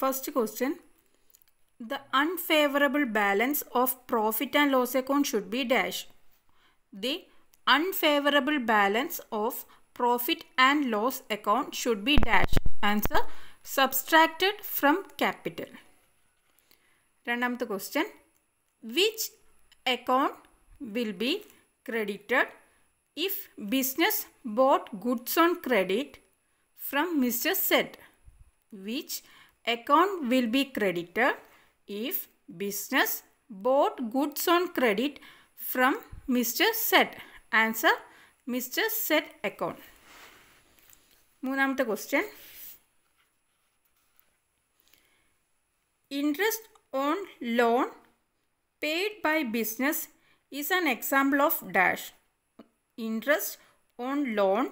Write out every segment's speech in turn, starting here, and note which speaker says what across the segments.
Speaker 1: First question. The unfavorable balance of profit and loss account should be dash. The unfavorable balance of profit and loss account should be dash. Answer. Subtracted from capital. Random question. Which account will be credited if business bought goods on credit from Mr. Seth? which account will be credited if business bought goods on credit from Mr. Seth? Answer Mr. Seth account. Moonamta question. Interest on loan paid by business is an example of dash. Interest on loan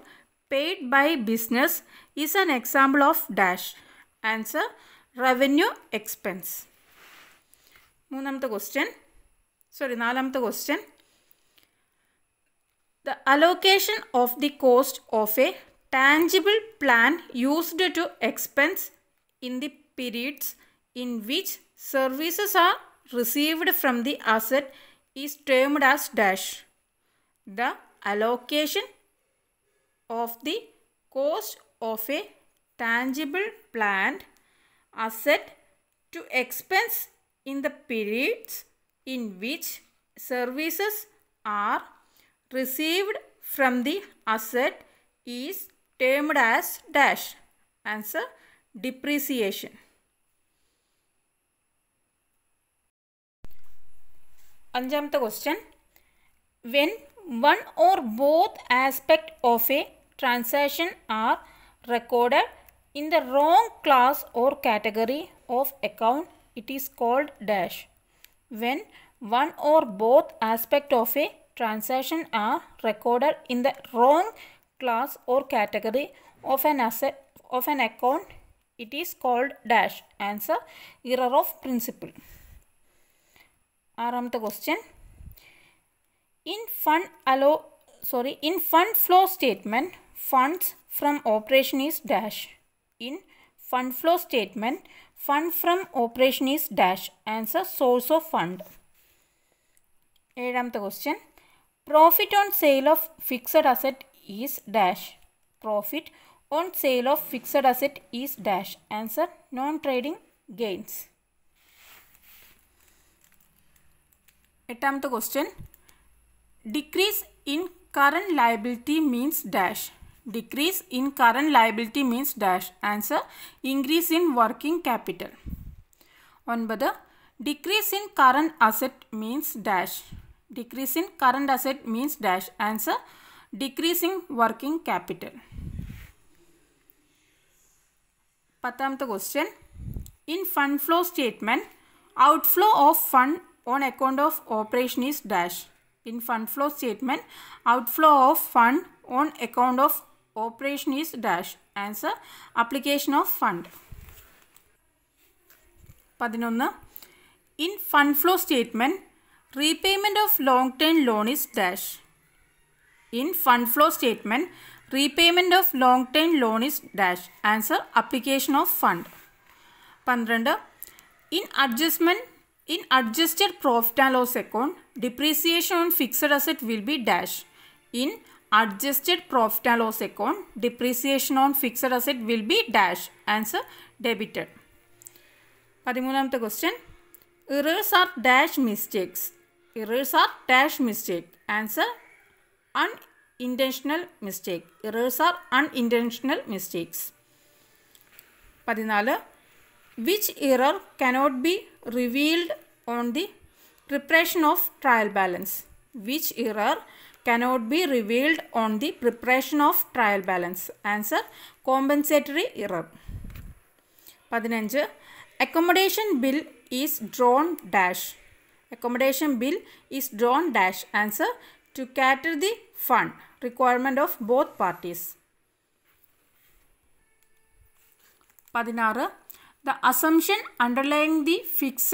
Speaker 1: paid by business is an example of dash answer revenue expense moonamtha question sorry naalamtha question the allocation of the cost of a tangible plan used to expense in the periods in which services are received from the asset is termed as dash the allocation of the cost of a tangible plant asset to expense in the periods in which services are received from the asset is termed as dash answer depreciation അഞ്ചാമത്തെ question: When one or both aspect of a transaction are recorded. In the wrong class or category of account, it is called dash. When one or both aspect of a transaction are recorded in the wrong class or category of an asset of an account, it is called dash. Answer, error of principle. ആറാമത്തെ question. in fund അലോ sorry in fund flow statement funds from operation is dash. In fund flow statement, fund from operation is dash. Answer source of fund. Eighth question. Profit on sale of fixed asset is dash. Profit on sale of fixed asset is dash. Answer non-trading gains. Eighth question. Decrease in current liability means dash. Decrease in current liability means dash. Answer increase in working capital. Onbada decrease in current asset means dash. Decrease in current asset means dash. Answer decreasing working capital. Patamta question. In fund flow statement, outflow of fund on account of operation is dash. In fund flow statement, outflow of fund on account of operation is dash answer application of fund പതിനൊന്ന് in fund flow statement repayment of long term loan is dash in fund flow statement repayment of long term loan is dash answer application of fund പന്ത്രണ്ട് in adjustment in adjusted profit and loss account depreciation on fixed asset will be dash in adjusted profit and loss account depreciation on fixed asset will be dash answer debited പതിമൂന്നാമത്തെ question errors are dash mistakes errors are dash mistake answer unintentional mistake errors are unintentional mistakes പതിനാല് which error cannot be revealed on the preparation of trial balance which error cannot be revealed on the preparation of trial balance. Answer compensatory error. 15. Accommodation bill is drawn dash. Accommodation bill is drawn dash. Answer to cater the fund requirement of both parties. 16. The assumption underlying the fixed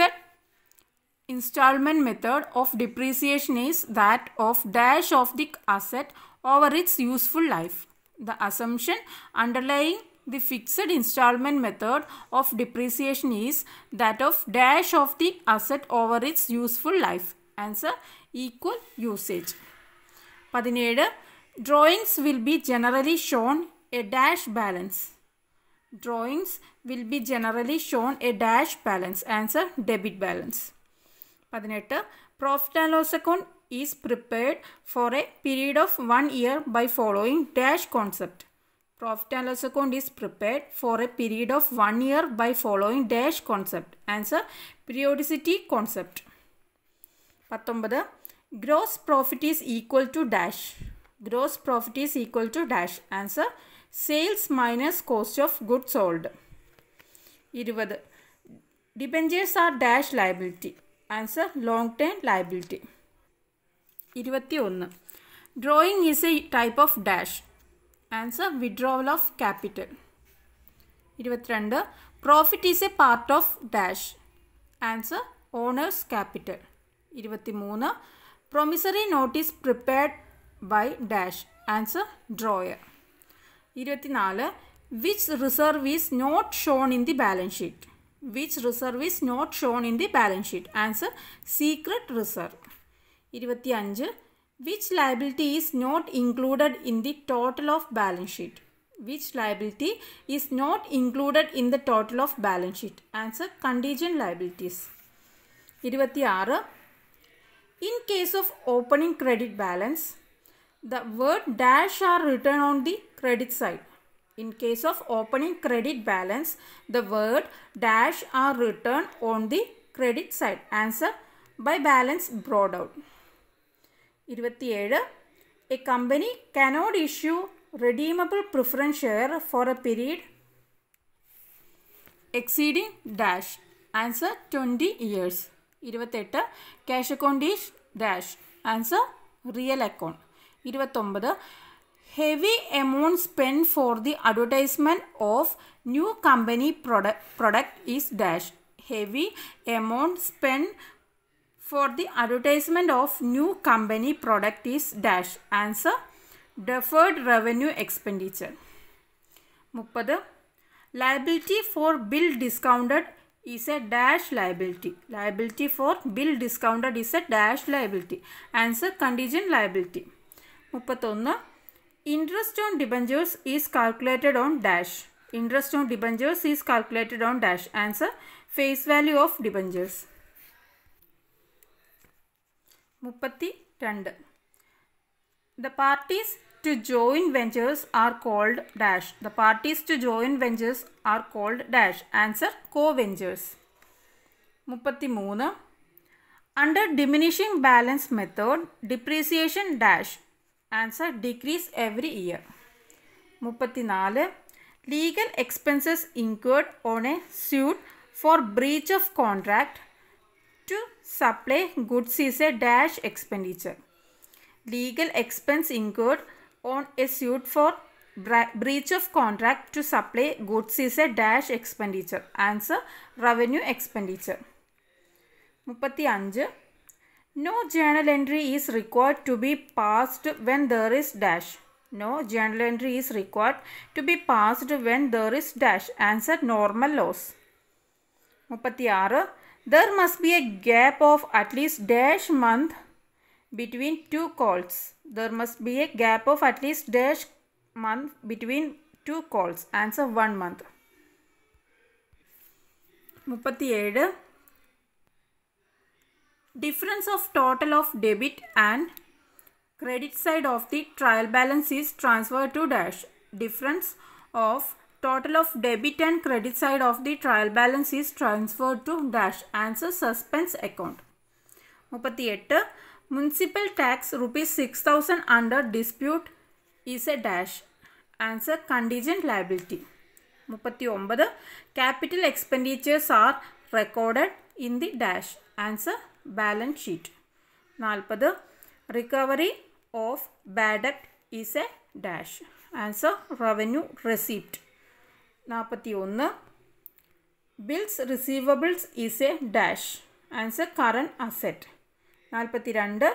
Speaker 1: Installment method of depreciation is that of dash of the asset over its useful life. The assumption underlying the fixed installment method of depreciation is that of dash of the asset over its useful life. Answer equal usage. 17. Drawings will be generally shown a dash balance. Drawings will be generally shown a dash balance. Answer debit balance. പതിനെട്ട് profit and loss account is prepared for a period of one year by following dash concept profit and loss account is prepared for a period of one year by following dash concept answer periodicity concept പത്തൊമ്പത് gross profit is equal to dash gross profit is equal to dash answer sales minus cost of good sold ഇരുപത് debentures are dash liability answer long term liability. Drawing is a type of dash. Answer withdrawal of capital. Profit is a part of dash. Answer owner's capital. Promissory note is prepared by dash. Answer drawer. Which reserve is not shown in the balance sheet? which reserve is not shown in the balance sheet? Answer secret reserve. 25. Which liability is not included in the total of balance sheet? Which liability is not included in the total of balance sheet? Answer contingent liabilities. 26. In case of opening credit balance, the word dash are written on the credit side. In case of opening credit balance, the word dash are written on the credit side. Answer by balance brought out. 27. A company cannot issue redeemable preference share for a period exceeding dash. Answer 20 years. 28. Cash account is dash. Answer real account. 29 heavy amount spent for the advertisement of new company product, product is dash. Heavy amount spent for the advertisement of new company product is dash. Answer deferred revenue expenditure. മുപ്പത് liability for bill discounted is a dash Liability liability for bill discounted is a dash liability answer contingent liability മുപ്പത്തൊന്ന് interest on debentures is calculated on dash interest on debentures is calculated on dash answer face value of debentures 32 the parties to join ventures are called dash the parties to join ventures are called dash answer co-ventures 33 under diminishing balance method depreciation dash answer decrease every year. 34. Legal expenses incurred on a suit for breach of contract to supply goods is a dash expenditure. Legal expense incurred on a suit for breach of contract to supply goods is a dash expenditure. Answer revenue expenditure. 35. No journal entry is required to be passed when there is dash. No journal entry is required to be passed when there is dash. Answer normal loss. 36. There must be a gap of at least dash month between two calls. There must be a gap of at least dash month between two calls. Answer 1 month. 37. Difference of total of debit and credit side of the trial balance is transferred to dash. Difference of total of debit and credit side of the trial balance is transferred to dash. Answer suspense account. മുപ്പത്തി എട്ട് municipal tax rupees six thousand under dispute is a dash. Answer contingent liability. Liability മുപ്പത്തി ഒമ്പത് capital expenditures are recorded in the dash balance sheet. നാൽപ്പത് recovery of bad debt is a dash answer revenue receipt നാൽപ്പത്തി ഒന്ന് bills receivables is a dash answer current asset നാൽപ്പത്തി രണ്ട്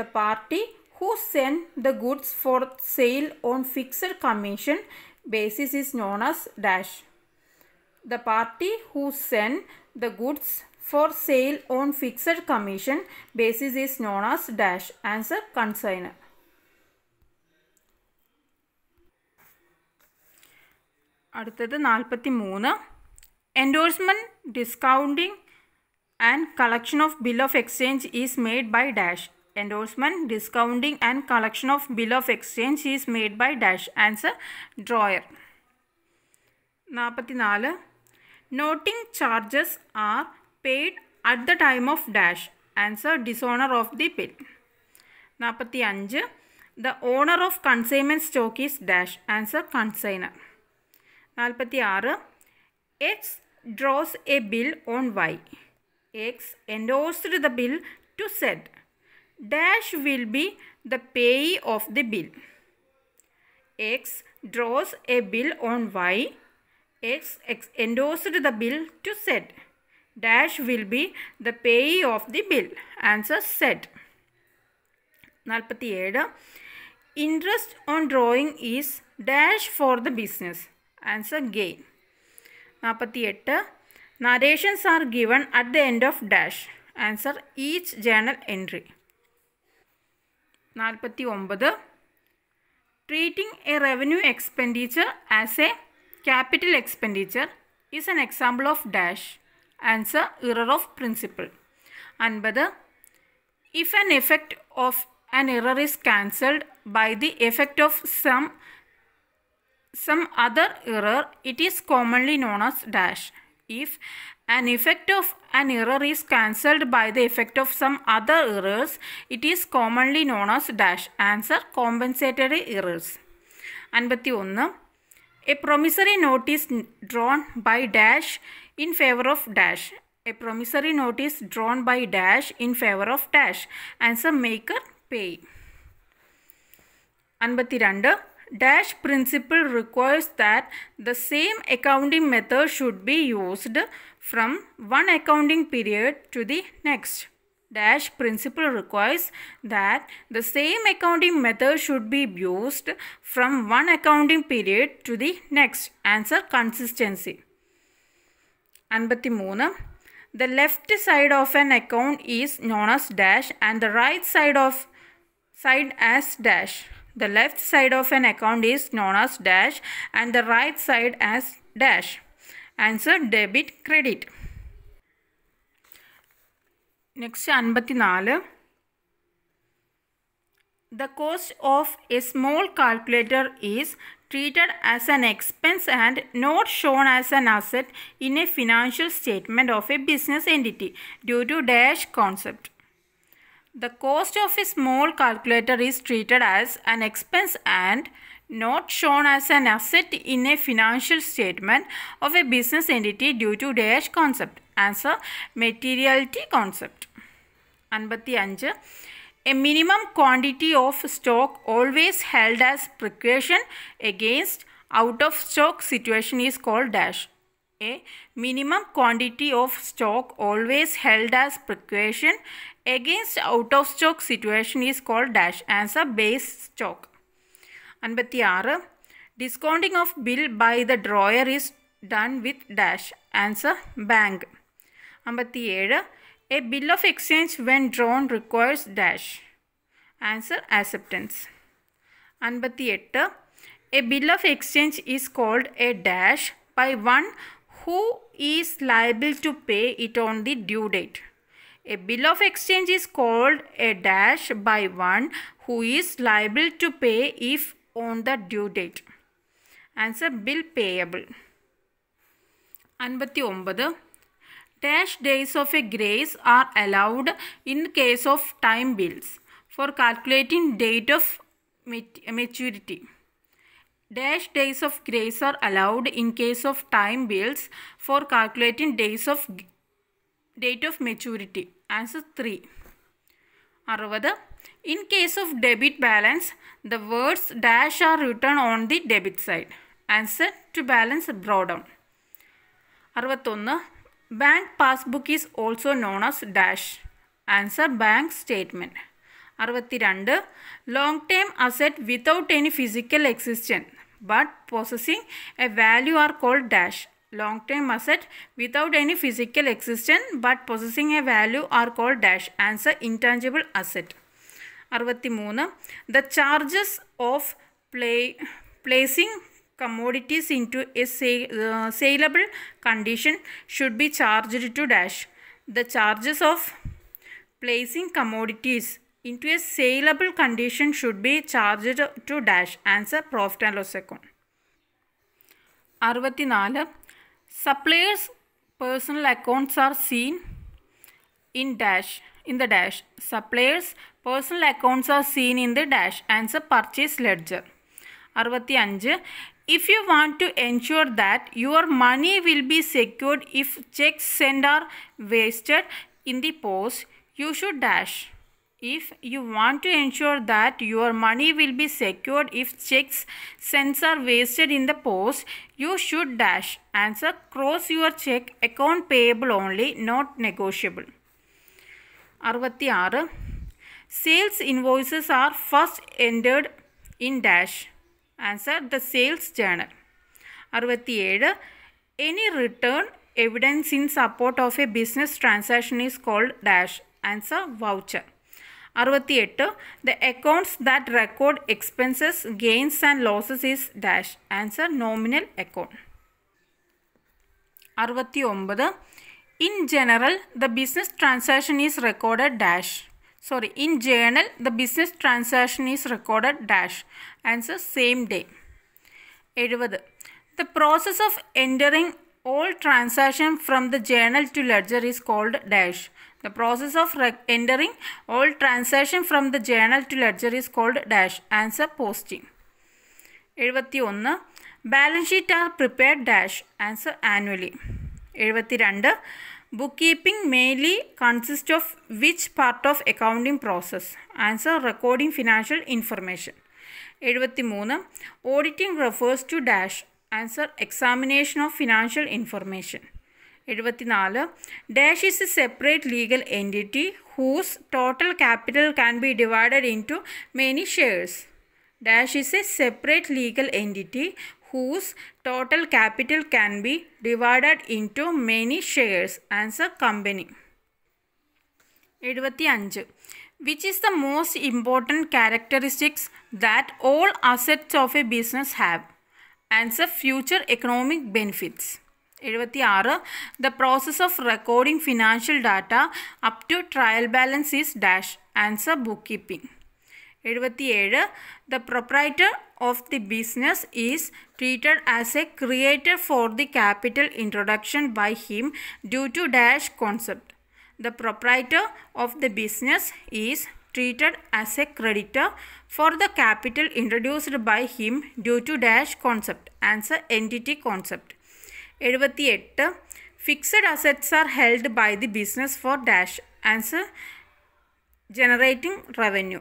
Speaker 1: the party who send the goods for sale on fixed commission basis is known as dash the party who send the goods for sale on fixed commission basis is known as dash answer consigner அடுத்தது நாற்பத்தி மூணு endorsement discounting and collection of bill of exchange is made by dash endorsement discounting and collection of bill of exchange is made by dash answer drawer நாற்பத்தி நாலு noting charges are paid at the time of dash. Answer dishonor of the bill. Napati The owner of consignment stock is dash. Answer consigner. Nalpati X draws a bill on Y. X endorsed the bill to Z. Dash will be the pay of the bill. X draws a bill on Y. X endorsed the bill to set dash will be the payee of the bill. Answer set. 47. Interest on drawing is dash for the business. Answer gain. 48. Narrations are given at the end of dash. Answer each journal entry. 49. Treating a revenue expenditure as a capital expenditure is an example of dash. Answer error of principle. And Another if an effect of an error is cancelled by the effect of some some other error it is commonly known as dash if an effect of an error is cancelled by the effect of some other errors it is commonly known as dash answer compensatory errors അൻപത്തി ഒന്ന് a promissory notice drawn by dash in favor of dash. A promissory note is drawn by dash in favor of dash. Answer maker pay. അൻപത്തി dash principle requires that the same accounting method should be used from one accounting period to the next. Dash principle requires that the same accounting method should be used from one accounting period to the next. Answer consistency. The left side of an account is known as dash and the right side of side as dash. The left side of an account is known as dash and the right side as dash. Answer debit credit. Next, Anbatinala. The cost of a small calculator is treated as an expense and not shown as an asset in a financial statement of a business entity due to dash concept. The cost of a small calculator is treated as an expense and not shown as an asset in a financial statement of a business entity due to dash concept. Answer materiality concept. Anbati അഞ്ച് a minimum quantity of stock always held as precaution against out of stock situation is called dash. A minimum quantity of stock always held as precaution against out of stock situation is called dash as a base stock. അൻപത്തി discounting of bill by the drawer is done with dash. Answer: bank. Bank a bill of exchange when drawn requires dash. Answer acceptance. Anbati 58. A bill of exchange is called a dash by one who is liable to pay it on the due date. A bill of exchange is called a dash by one who is liable to pay if on the due date. Answer bill payable. Anbati 59. Dash days of a grace are allowed in case of time bills for calculating date of maturity. Dash days of grace are allowed in case of time bills for calculating days of date of maturity. Answer 3. അറുപത് in case of debit balance the words dash are written on the debit side. Answer to balance drawdown. അറുപത്തൊന്ന് Bank passbook is also known as dash. Answer bank statement. 62. Long term asset without any physical existence but possessing a value are called dash. Long term asset without any physical existence but possessing a value are called dash. Answer intangible asset. 63. The charges of play, placing commodities into a uh, saleable condition should be charged to dash. The charges of placing commodities into a saleable condition should be charged to dash. Answer profit and loss account. അറുപത്തിനാല് suppliers personal accounts are seen in dash. In the dash suppliers personal accounts are seen in the dash. Answer purchase ledger. അറുപത്തി അഞ്ച് if you want to ensure that your money will be secured if checks sent are wasted in the post, you should dash. If you want to ensure that your money will be secured if checks sends are wasted in the post, you should dash. Answer cross your check account payable only, not negotiable. 66. Sales invoices are first entered in dash. Answer the sales journal. 67. Any return evidence in support of a business transaction is called dash. Answer voucher. 68. The accounts that record expenses, gains and losses is dash. Answer nominal account. 69. In general, the business transaction is recorded dash. Sorry, in general, the business transaction is recorded dash. Answer same day. എഴുപത് The process of entering all transaction from the journal to ledger is called dash the process of entering all transaction from the journal to ledger is called dash answer posting 71 balance sheet are prepared dash answer annually 72 bookkeeping mainly consists of which part of accounting process answer recording financial information 73 auditing refers to dash answer examination of financial information 74 dash is a separate legal entity whose total capital can be divided into many shares dash is a separate legal entity whose total capital can be divided into many shares answer company 75 which is the most important characteristics that all assets of a business have? Answer future economic benefits. The process of recording financial data up to trial balance is dash. Answer bookkeeping. The proprietor of the business is treated as a creator for the capital introduction by him due to dash concept the proprietor of the business is treated as a creditor for the capital introduced by him due to dash concept. Answer entity concept. 78. Fixed assets are held by the business for dash. Answer generating revenue.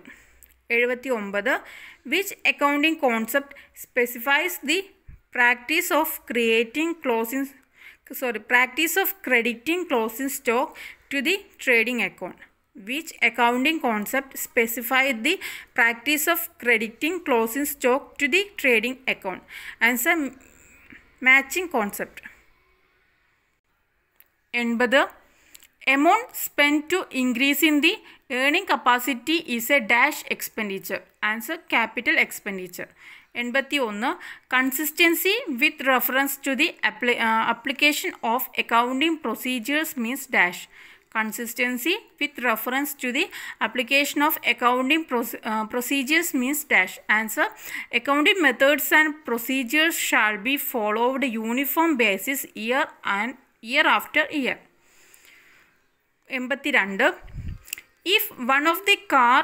Speaker 1: 79. Which accounting concept specifies the practice of creating closing sorry practice of crediting closing stock to the trading account. Which accounting concept specifies the practice of crediting closing stock to the trading account? Answer matching concept. And by the amount spent to increase in the earning capacity is a dash expenditure. Answer capital expenditure. And by the Consistency with reference to the uh, application of accounting procedures means dash consistency with reference to the application of accounting proce uh, procedures means dash answer accounting methods and procedures shall be followed uniform basis year and year after year 82 if one of the car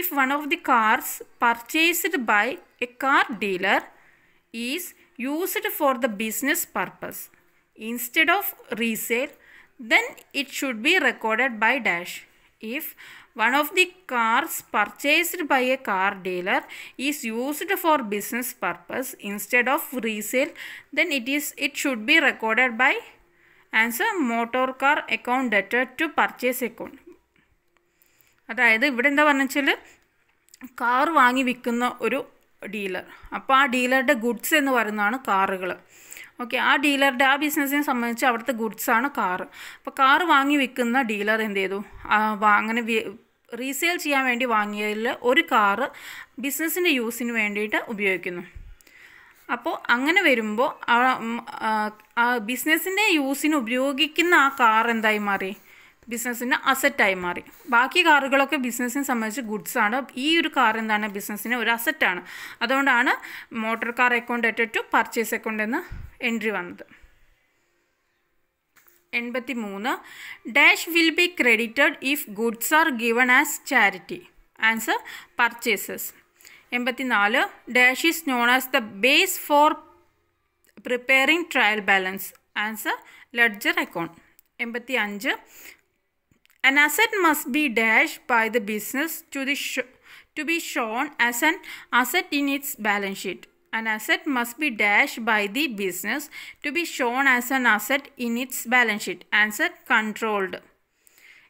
Speaker 1: if one of the cars purchased by a car dealer is used for the business purpose instead of resale then it should be recorded by dash. If one of the cars purchased by a car dealer is used for business purpose instead of resale, then it is it should be recorded by answer motor car account debtor to purchase account. അതായത് ഇവിടെ എന്താ പറഞ്ഞു വെച്ചാൽ car വാങ്ങി വിൽക്കുന്ന ഒരു dealer അപ്പോൾ ആ ഡീലറുടെ ഗുഡ്സ് എന്ന് പറയുന്നതാണ് കാറുകൾ ഓക്കെ ആ ഡീലറുടെ ആ ബിസിനസ്സിനെ സംബന്ധിച്ച് അവിടുത്തെ ഗുഡ്സാണ് കാറ് അപ്പോൾ കാറ് വാങ്ങി വിൽക്കുന്ന ഡീലർ എന്ത് ചെയ്തു അങ്ങനെ റീസെയിൽ ചെയ്യാൻ വേണ്ടി വാങ്ങിയതിൽ ഒരു കാറ് ബിസിനസ്സിൻ്റെ യൂസിന് വേണ്ടിയിട്ട് ഉപയോഗിക്കുന്നു അപ്പോൾ അങ്ങനെ വരുമ്പോൾ ആ ബിസിനസ്സിൻ്റെ യൂസിന് ഉപയോഗിക്കുന്ന ആ കാർ എന്തായി മാറി ബിസിനസ്സിൻ്റെ അസറ്റായി മാറി ബാക്കി കാറുകളൊക്കെ ബിസിനസ്സിനെ സംബന്ധിച്ച് ഗുഡ്സാണ് ഈ ഒരു കാർ എന്താണ് ബിസിനസ്സിന് ഒരു അസറ്റാണ് അതുകൊണ്ടാണ് motor car account at to purchase account എന്ന് entry one. Dash will be credited if goods are given as charity. Answer purchases. Dash is known as the base for preparing trial balance. Answer ledger account. An asset must be dashed by the business to be shown as an asset in its balance sheet. An asset must be dashed by the business to be shown as an asset in its balance sheet. Answer controlled.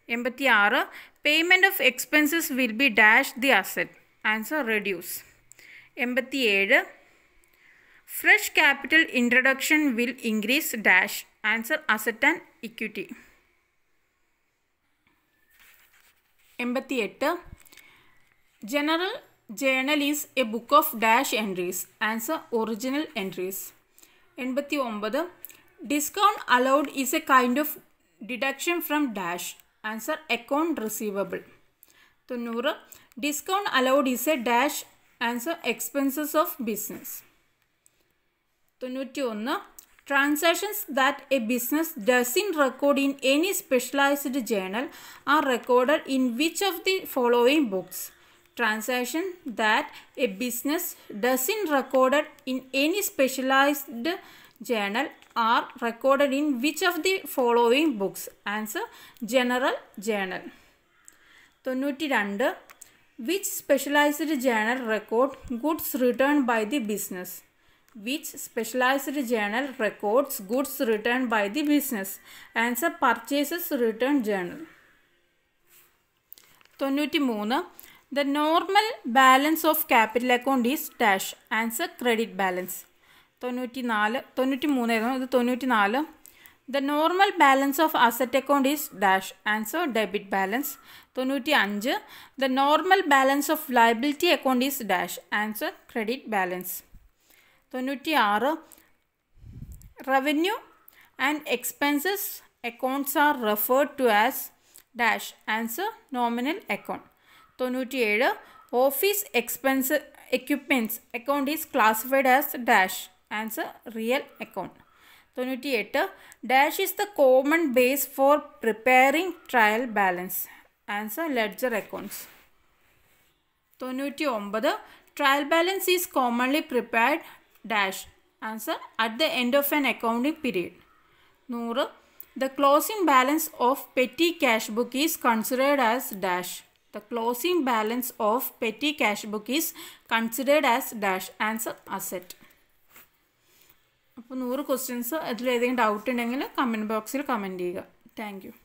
Speaker 1: 86. Payment of expenses will be dashed the asset. Answer reduce. 87. Fresh capital introduction will increase dash. Answer asset and equity. 88. General journal is a book of dash entries. Answer original entries. ombada Discount allowed is a kind of deduction from dash. Answer account receivable. 90. Discount allowed is a dash. Answer expenses of business. 91. Transactions that a business doesn't record in any specialized journal are recorded in which of the following books? transaction that a business doesn't recorded in any specialized journal are recorded in which of the following books? Answer General Journal. under Which specialized journal record goods returned by the business? Which specialized journal records goods returned by the business? Answer Purchases Return Journal. 93. The normal balance of capital account is dash. Answer credit balance. The normal balance of asset account is dash. Answer debit balance. The normal balance of liability account is dash. Answer credit balance. Revenue and expenses accounts are referred to as dash. Answer nominal account. Tonutiada office expense equipments account is classified as dash answer real account. Tonutiata dash is the common base for preparing trial balance answer ledger accounts. omber the trial balance is commonly prepared dash answer at the end of an accounting period. Noor the closing balance of petty cash book is considered as dash. The closing balance of petty cash book is considered as dash answer asset അപ്പോൾ നൂറ് questions അതിൽ ഏതെങ്കിലും doubt ഉണ്ടെങ്കിൽ comment ബോക്സിൽ comment ചെയ്യുക thank